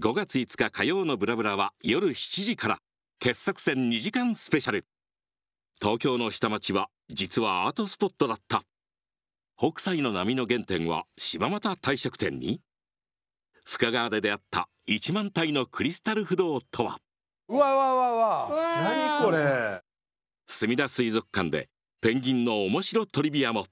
5月5日火曜のブラブラは夜7時から傑作選2時間スペシャル東京の下町は実はアートスポットだった北斎の波の原点は柴又帝釈天に深川で出会った1万体のクリスタル不動とはうわわわわ何これ墨田水族館でペンギンの面白トリビアも